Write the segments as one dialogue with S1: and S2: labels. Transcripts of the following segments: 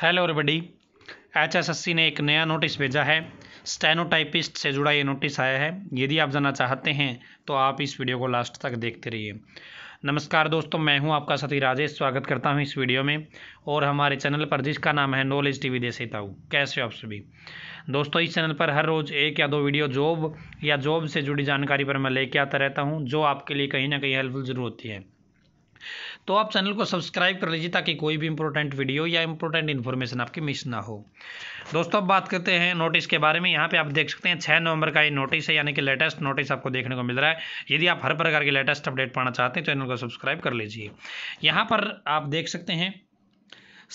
S1: hello everybody HSSC ने एक नया नोटिस भेजा है स्टेनोटाइपिस्ट से जुड़ा ये नोटिस आया है यदि आप जानना चाहते हैं तो आप इस वीडियो को लास्ट तक देखते रहिए नमस्कार दोस्तों मैं हूं आपका सती राजेश स्वागत करता हूं इस वीडियो में और हमारे चैनल पर जिसका नाम है नॉलेज टीवी देसी ताऊ कैसे आप सभी दोस्तों इस चैनल पर हर रोज़ एक या दो वीडियो जॉब या जॉब से जुड़ी जानकारी पर मैं लेके आता रहता हूँ जो आपके लिए कहीं ना कहीं हेल्पफुल जरूर होती है तो आप चैनल को सब्सक्राइब कर लीजिए ताकि कोई भी इंपॉर्टेंट वीडियो या इंपॉर्टेंट इन्फॉर्मेशन आपकी मिस ना हो दोस्तों अब बात करते हैं नोटिस के बारे में यहाँ पे आप देख सकते हैं छः नवंबर का ये नोटिस है यानी कि लेटेस्ट नोटिस आपको देखने को मिल रहा है यदि आप हर प्रकार के लेटेस्ट अपडेट पाना चाहते हैं चैनल को सब्सक्राइब कर लीजिए यहाँ पर आप देख सकते हैं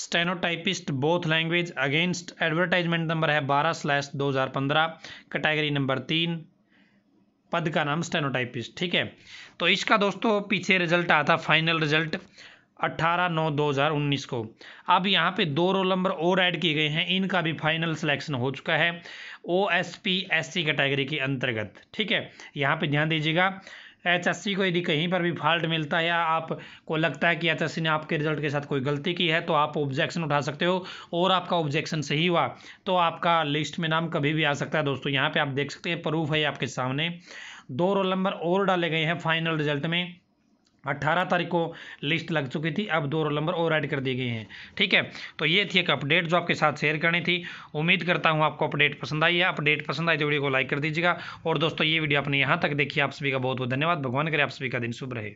S1: stenotypist both language against advertisement number है बारह स्लैश दो हज़ार पंद्रह कैटेगरी नंबर तीन पद का नाम स्टेनोटाइपिस्ट ठीक है तो इसका दोस्तों पीछे रिजल्ट आया था फाइनल रिजल्ट 18 नौ 2019 को अब यहाँ पे दो रोल नंबर और ऐड किए गए हैं इनका भी फाइनल सिलेक्शन हो चुका है O S P S C category के अंतर्गत ठीक है यहाँ पे ध्यान दीजिएगा एच एस सी को यदि कहीं पर भी फॉल्ट मिलता है या आपको लगता है कि एच एस सी ने आपके रिजल्ट के साथ कोई गलती की है तो आप ऑब्जेक्शन उठा सकते हो और आपका ऑब्जेक्शन सही हुआ तो आपका लिस्ट में नाम कभी भी आ सकता है दोस्तों यहाँ पर आप देख सकते हैं प्रूफ है आपके सामने दो रोल नंबर और डाले गए हैं फाइनल रिजल्ट में अट्ठारह तारीख को लिस्ट लग चुकी थी अब दो रोल नंबर और ऐड कर दिए गए हैं ठीक है तो ये थी एक अपडेट जो आपके साथ शेयर करनी थी उम्मीद करता हूँ आपको अपडेट पसंद आई है अपडेट पसंद आई तो वीडियो को लाइक कर दीजिएगा और दोस्तों ये वीडियो आपने यहाँ तक देखी आप सभी का बहुत बहुत धन्यवाद भगवान करे आप सभी का दिन शुभ रहे